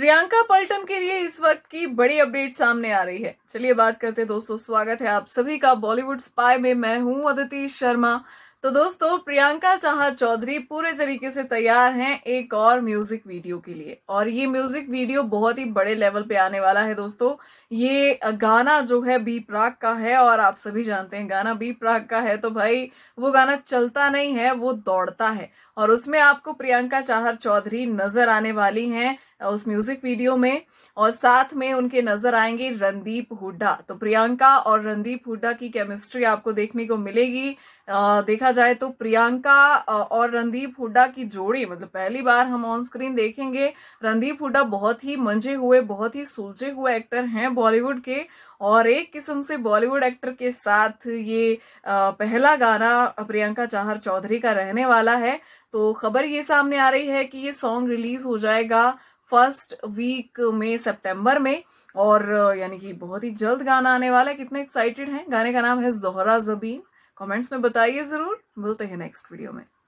प्रियंका पल्टन के लिए इस वक्त की बड़ी अपडेट सामने आ रही है चलिए बात करते हैं दोस्तों स्वागत है आप सभी का बॉलीवुड स्पाई में मैं हूं अदिति शर्मा तो दोस्तों प्रियंका चाहर चौधरी पूरे तरीके से तैयार हैं एक और म्यूजिक वीडियो के लिए और ये म्यूजिक वीडियो बहुत ही बड़े लेवल पे आने वाला है दोस्तों ये गाना जो है बी प्राग का है और आप सभी जानते हैं गाना बी प्राग का है तो भाई वो गाना चलता नहीं है वो दौड़ता है और उसमें आपको प्रियंका चाहर चौधरी नजर आने वाली हैं उस म्यूजिक वीडियो में और साथ में उनके नजर आएंगे रणदीप हुड्डा तो प्रियंका और रणदीप हुड्डा की केमिस्ट्री आपको देखने को मिलेगी आ, देखा जाए तो प्रियंका और रणदीप हुड्डा की जोड़ी मतलब पहली बार हम ऑन स्क्रीन देखेंगे रणदीप हुड्डा बहुत ही मंजे हुए बहुत ही सुलझे हुए एक्टर हैं बॉलीवुड के और एक किस्म से बॉलीवुड एक्टर के साथ ये आ, पहला गाना प्रियंका चाहर चौधरी का रहने वाला है तो खबर ये सामने आ रही है कि ये सॉन्ग रिलीज हो जाएगा फर्स्ट वीक में सितंबर में और यानी कि बहुत ही जल्द गाना आने वाला है कितने एक्साइटेड हैं गाने का नाम है जोहरा जबीन कमेंट्स में बताइए ज़रूर मिलते हैं नेक्स्ट वीडियो में